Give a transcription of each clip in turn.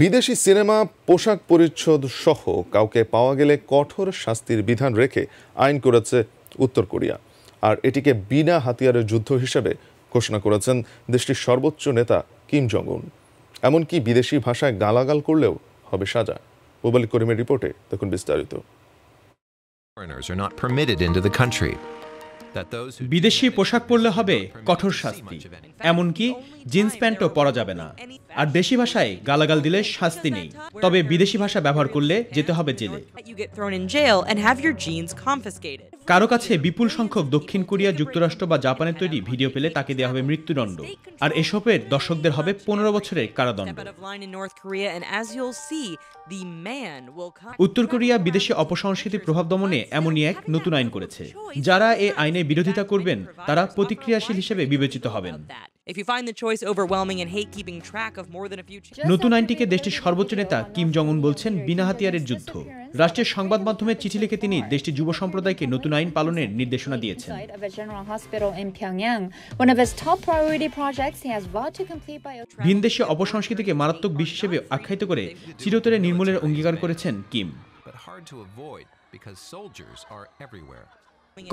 বিদেশি সিনেমা পোশাক পরিচ্ছদ সহ কাউকে পাওয়া গেলে কঠোর শাস্তির বিধান রেখে আইন করেছে উত্তর কোরিয়া আর এটিকে বিনা হাতিয়ারের যুদ্ধ হিসেবে ঘোষণা করেছেন দেশটির সর্বোচ্চ নেতা কিম জং উন এমনকি বিদেশি ভাষায় গালাগাল করলেও হবে সাজা মোবাইল করিমের রিপোর্টে দেখুন বিস্তারিত Foreigners are not permitted into the country. বিদেশি পোশাক পরলে হবে কঠোর শাস্তি এমনকি জিন্স প্যান্টও পরা যাবে না আর দেশি ভাষায় গালাগাল দিলে শাস্তি নেই তবে বিদেশি ভাষা ব্যবহার করলে যেতে হবে জেলে কারো কাছে বিপুল সংখ্যক দক্ষিণ কোরিয়া যুক্তরাষ্ট্র বা জাপানের তৈরি ভিডিও পেলে তাকে দেওয়া হবে মৃত্যুদণ্ড আর এসবের দর্শকদের হবে পনেরো বছরের কারাদণ্ড উত্তর কোরিয়া বিদেশে অপসংস্কৃতির প্রভাব দমনে এমনই এক নতুন আইন করেছে যারা এ আইনে বিরোধিতা করবেন তারা প্রতিক্রিয়াশীল হিসেবে বিবেচিত হবেন নতুন আইনটিকে দেশটির সর্বোচ্চ নেতা কিম জং বলছেন বিনা হাতিয়ারের যুদ্ধ রাষ্ট্রের সংবাদ মাধ্যমে চিঠি লিখে তিনি দেশটির যুব সম্প্রদায়কে নতুন আইন পালনের নির্দেশনা দিয়েছেন ভিন দেশে অপসংস্কৃতিকে মারাত্মক বিষ হিসেবে আখ্যায়িত করে চিরতরে নির্মূলের অঙ্গীকার করেছেন কিম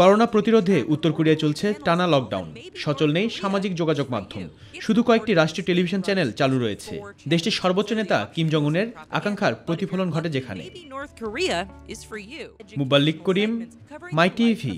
করোনা প্রতিরোধে উত্তর কোরিয়ায় চলছে টানা লকডাউন সচল নেই সামাজিক যোগাযোগ মাধ্যম শুধু কয়েকটি রাষ্ট্রীয় টেলিভিশন চ্যানেল চালু রয়েছে দেশটির সর্বোচ্চ নেতা কিম জং উনের আকাঙ্ক্ষার প্রতিফলন ঘটে যেখানে মুবাল্লিক করিম মাই টিভি